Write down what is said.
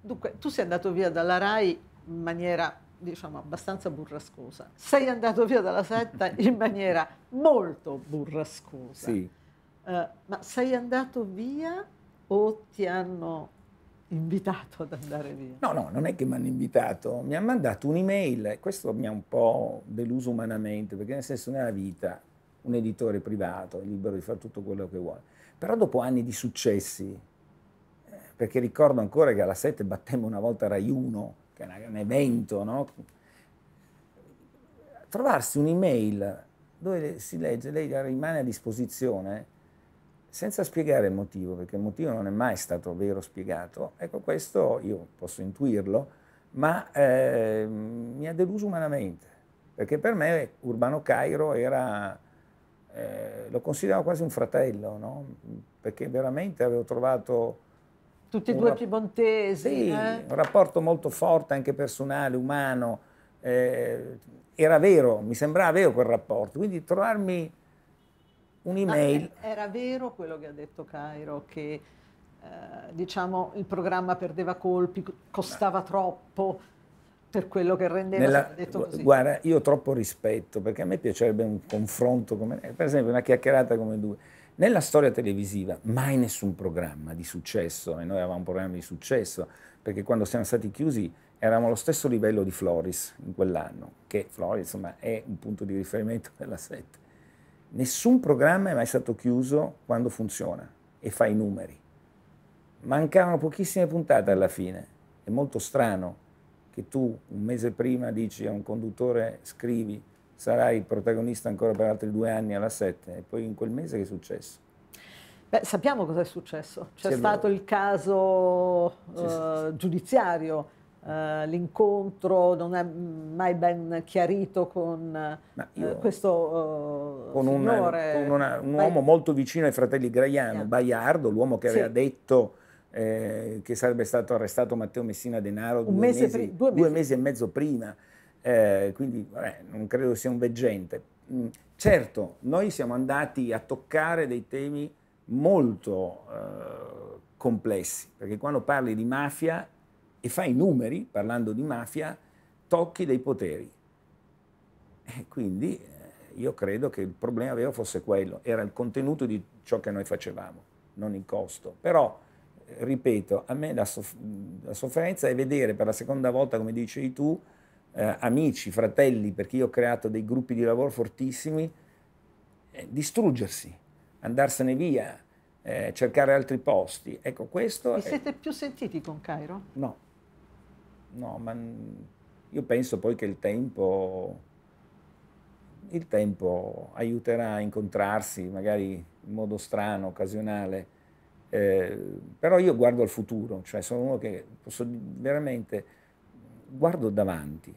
Dunque, tu sei andato via dalla RAI in maniera diciamo abbastanza burrascosa. Sei andato via dalla setta in maniera molto burrascosa. Sì. Uh, ma sei andato via o ti hanno invitato ad andare via? No, no, non è che mi hanno invitato, mi hanno mandato un'email e questo mi ha un po' deluso umanamente, perché nel senso nella vita un editore privato è libero di fare tutto quello che vuole. Però dopo anni di successi, perché ricordo ancora che alla 7 battemmo una volta Rai 1, che era un evento, no? Trovarsi un'email dove si legge, lei rimane a disposizione, senza spiegare il motivo, perché il motivo non è mai stato vero spiegato, ecco questo io posso intuirlo, ma eh, mi ha deluso umanamente, perché per me Urbano Cairo era, eh, lo consideravo quasi un fratello, no? perché veramente avevo trovato tutti e due piemontesi. Sì, eh? un rapporto molto forte anche personale, umano. Eh, era vero, mi sembrava vero quel rapporto. Quindi trovarmi un'email. Ma eh, era vero quello che ha detto Cairo, che eh, diciamo, il programma perdeva colpi, costava troppo per quello che rendeva. Nella, guarda, io ho troppo rispetto perché a me piacerebbe un confronto, come, per esempio una chiacchierata come due nella storia televisiva mai nessun programma di successo, e noi avevamo un programma di successo, perché quando siamo stati chiusi eravamo allo stesso livello di Floris in quell'anno, che Floris insomma è un punto di riferimento della sette. Nessun programma è mai stato chiuso quando funziona e fa i numeri. Mancavano pochissime puntate alla fine. È molto strano che tu un mese prima dici a un conduttore scrivi sarai protagonista ancora per altri due anni alla 7 e poi in quel mese che è successo? Beh, sappiamo cosa è successo. C'è stato il caso eh, giudiziario, eh, l'incontro non è mai ben chiarito con eh, questo eh, con, signore, un, con una, un uomo molto vicino ai fratelli Graiano, Baiardo, l'uomo che aveva sì. detto eh, che sarebbe stato arrestato Matteo Messina Denaro due, mese mesi, due, mesi. due mesi e mezzo prima eh, quindi vabbè, non credo sia un veggente. Mm, certo, noi siamo andati a toccare dei temi molto eh, complessi, perché quando parli di mafia e fai numeri, parlando di mafia, tocchi dei poteri. E quindi eh, io credo che il problema vero fosse quello, era il contenuto di ciò che noi facevamo, non il costo. Però, ripeto, a me la, soff- la sofferenza è vedere per la seconda volta, come dicevi tu, eh, amici, fratelli, perché io ho creato dei gruppi di lavoro fortissimi, eh, distruggersi, andarsene via, eh, cercare altri posti. Ecco, questo... Vi è... siete più sentiti con Cairo? No, no, ma io penso poi che il tempo, il tempo aiuterà a incontrarsi, magari in modo strano, occasionale. Eh, però io guardo al futuro, cioè sono uno che posso veramente guardo davanti